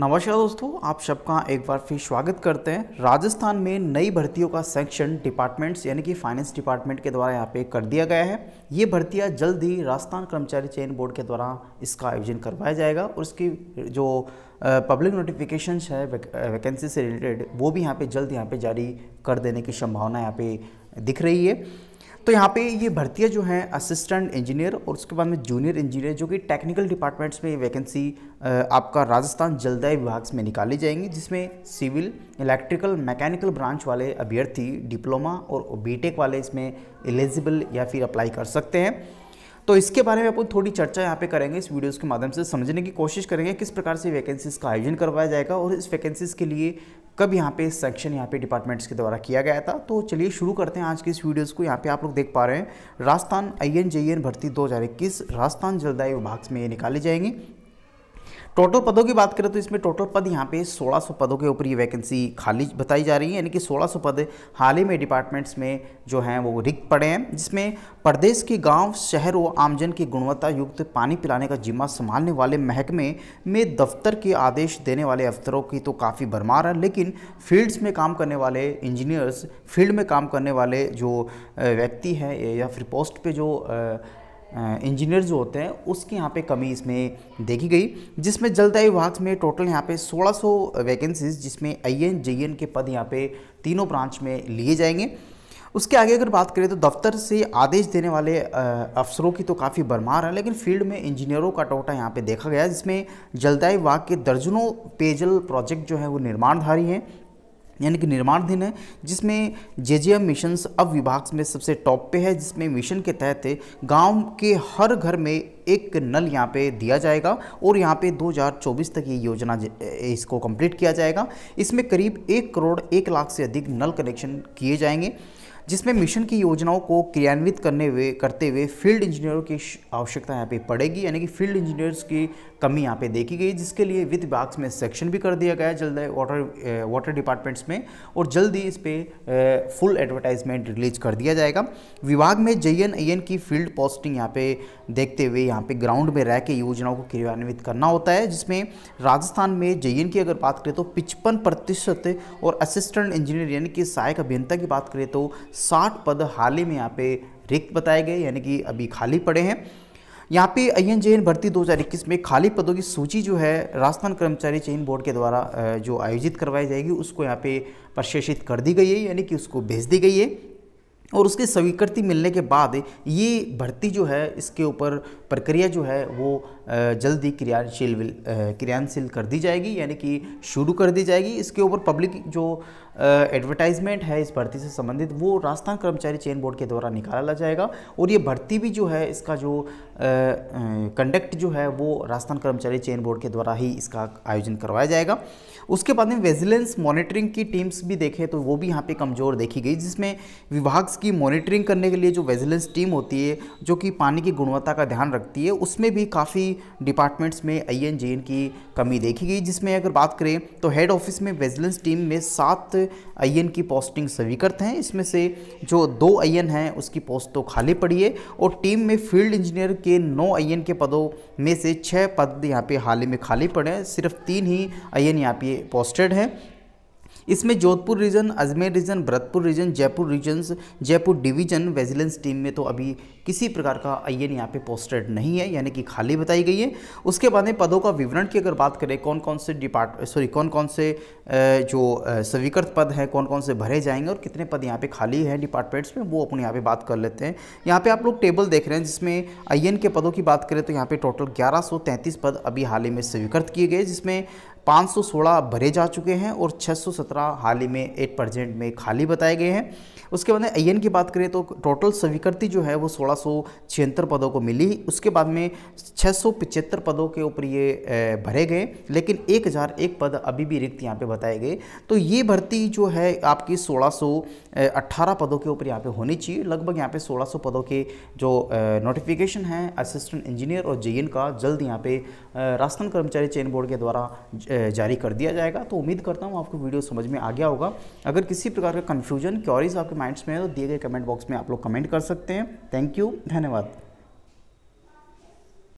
नमस्कार दोस्तों आप सबका एक बार फिर स्वागत करते हैं राजस्थान में नई भर्तियों का सेक्शन डिपार्टमेंट्स यानी कि फाइनेंस डिपार्टमेंट के द्वारा यहाँ पे कर दिया गया है ये भर्तियाँ जल्द ही राजस्थान कर्मचारी चयन बोर्ड के द्वारा इसका आयोजन करवाया जाएगा और इसकी जो पब्लिक नोटिफिकेशन है वैकेंसी से रिलेटेड वो भी यहाँ पर जल्द यहाँ पर जारी कर देने की संभावना यहाँ पर दिख रही है तो यहाँ पे ये भर्तियाँ जो हैं असिस्टेंट इंजीनियर और उसके बाद में जूनियर इंजीनियर जो कि टेक्निकल डिपार्टमेंट्स में वैकेंसी आपका राजस्थान जलदाय विभाग में निकाली जाएंगी जिसमें सिविल इलेक्ट्रिकल मैकेनिकल ब्रांच वाले अभ्यर्थी डिप्लोमा और बीटेक वाले इसमें एलिजिबल या फिर अप्लाई कर सकते हैं तो इसके बारे में अपन थोड़ी चर्चा यहाँ पे करेंगे इस वीडियोस के माध्यम से समझने की कोशिश करेंगे किस प्रकार से वैकेंसीज का आयोजन करवाया जाएगा और इस वैकेंसीज के लिए कब यहाँ पे सेक्शन यहाँ पे डिपार्टमेंट्स के द्वारा किया गया था तो चलिए शुरू करते हैं आज की इस वीडियोस को यहाँ पे आप लोग देख पा रहे हैं राजस्थान आई एन e भर्ती 2021 राजस्थान जलदायु विभाग में ये निकाली जाएंगी टोटल पदों की बात करें तो इसमें टोटल पद यहाँ पे 1600 पदों के ऊपर ये वैकेंसी खाली बताई जा रही है यानी कि 1600 पद हाल ही में डिपार्टमेंट्स में जो हैं वो रिक्त पड़े हैं जिसमें प्रदेश के गांव शहर व आमजन की गुणवत्ता युक्त पानी पिलाने का जिम्मा संभालने वाले महकमे में दफ्तर के आदेश देने वाले अफसरों की तो काफ़ी भरमार है लेकिन फील्ड्स में काम करने वाले इंजीनियर्स फील्ड में काम करने वाले जो व्यक्ति हैं या फिर पोस्ट पर जो इंजीनियर जो होते हैं उसकी यहाँ पे कमी इसमें देखी गई जिसमें जलदायु विभाग में टोटल यहाँ पे 1600 वैकेंसीज जिसमें आई एन जे एन के पद यहाँ पे तीनों ब्रांच में लिए जाएंगे उसके आगे अगर बात करें तो दफ्तर से आदेश देने वाले अफसरों की तो काफ़ी भरमार है लेकिन फील्ड में इंजीनियरों का टोटा यहाँ पे देखा गया जिसमें जलदायु विभाग के दर्जनों पेयजल प्रोजेक्ट जो है वो निर्माणधारी हैं यानी कि निर्माणधीन है जिसमें जे जे एम मिशन अब विभाग में सबसे टॉप पे है जिसमें मिशन के तहत गांव के हर घर में एक नल यहाँ पे दिया जाएगा और यहाँ पे 2024 तक ये योजना इसको कंप्लीट किया जाएगा इसमें करीब एक करोड़ एक लाख से अधिक नल कनेक्शन किए जाएंगे जिसमें मिशन की योजनाओं को क्रियान्वित करने वे करते हुए फील्ड इंजीनियरों की आवश्यकता यहाँ पे पड़ेगी यानी कि फील्ड इंजीनियर्स की कमी यहाँ पे देखी गई जिसके लिए वित्त विभाग में सेक्शन भी कर दिया गया जल्द वाटर वाटर डिपार्टमेंट्स में और जल्द ही इस पर फुल एडवर्टाइजमेंट रिलीज कर दिया जाएगा विभाग में जे एन की फील्ड पोस्टिंग यहाँ पे देखते हुए यहाँ पे ग्राउंड में रह के योजनाओं को क्रियान्वित करना होता है जिसमें राजस्थान में जे की अगर बात करें तो पिचपन प्रतिशत और असिस्टेंट इंजीनियर यानी कि सहायक अभियंता की बात करें तो साठ पद हाल ही में यहाँ पे रिक्त बताए गए यानी कि अभी खाली पड़े हैं यहाँ पे आई एन भर्ती 2021 में खाली पदों की सूची जो है राजस्थान कर्मचारी चयन बोर्ड के द्वारा जो आयोजित करवाई जाएगी उसको यहाँ पे प्रशेषित कर दी गई है यानी कि उसको भेज दी गई है और उसकी स्वीकृति मिलने के बाद ये भर्ती जो है इसके ऊपर प्रक्रिया जो है वो जल्दी क्रियाशील क्रियाशील कर दी जाएगी यानी कि शुरू कर दी जाएगी इसके ऊपर पब्लिक जो एडवर्टाइजमेंट है इस भर्ती से संबंधित वो राजस्थान कर्मचारी चयन बोर्ड के द्वारा निकाला जाएगा और ये भर्ती भी जो है इसका जो कंडक्ट जो है वो राजस्थान कर्मचारी चयन बोर्ड के द्वारा ही इसका आयोजन करवाया जाएगा उसके बाद में वेजिलेंस मॉनिटरिंग की टीम्स भी देखें तो वो भी यहाँ पे कमज़ोर देखी गई जिसमें विभाग की मॉनिटरिंग करने के लिए जो वेजिलेंस टीम होती है जो कि पानी की गुणवत्ता का ध्यान रखती है उसमें भी काफ़ी डिपार्टमेंट्स में आई एन की कमी देखी गई जिसमें अगर बात करें तो हेड ऑफिस में वेजिलेंस टीम में सात आई की पोस्टिंग स्वीकृत हैं इसमें से जो दो आई हैं उसकी पोस्ट तो खाली पड़ी है और टीम में फील्ड इंजीनियर के नौ आई के पदों में से छः पद यहाँ पे हाल ही में खाली पड़े हैं सिर्फ तीन ही एन यहाँ पे पोस्टेड हैं इसमें Jodhpur region Ajmer region Bharatpur region Jaipur regions Jaipur division vigilance team में तो अभी किसी प्रकार का आई एन यहाँ पे पोस्टेड नहीं है यानी कि खाली बताई गई है उसके बाद में पदों का विवरण की अगर बात करें कौन कौन से डिपार्ट सॉरी कौन कौन से जो स्वीकृत पद हैं कौन कौन से भरे जाएंगे और कितने पद यहाँ पे खाली हैं डिपार्टमेंट्स में वो अपन यहाँ पे बात कर लेते हैं यहाँ पे आप लोग टेबल देख रहे हैं जिसमें आई के पदों की बात करें तो यहाँ पर टोटल ग्यारह पद अभी हाल ही में स्वीकृत किए गए जिसमें 516 भरे जा चुके हैं और 617 हाल ही में एट परसेंट में खाली बताए गए हैं उसके बाद आई की बात करें तो टोटल स्वीकृति जो है वो सोलह पदों को मिली उसके बाद में छः पदों के ऊपर ये भरे गए लेकिन एक पद अभी भी रिक्त यहाँ पे बताए गए तो ये भर्ती जो है आपकी 1618 पदों के ऊपर यहाँ पे होनी चाहिए लगभग यहाँ पे 1600 पदों के जो नोटिफिकेशन है असिस्टेंट इंजीनियर और जे का जल्द यहाँ पे राजस्थान कर्मचारी चयन बोर्ड के द्वारा जारी कर दिया जाएगा तो उम्मीद करता हूँ आपको वीडियो समझ में आ गया होगा अगर किसी प्रकार का कन्फ्यूजन क्योरीज आपके माइंड्स में है तो दिए गए कमेंट बॉक्स में आप लोग कमेंट कर सकते हैं थैंक यू धन्यवाद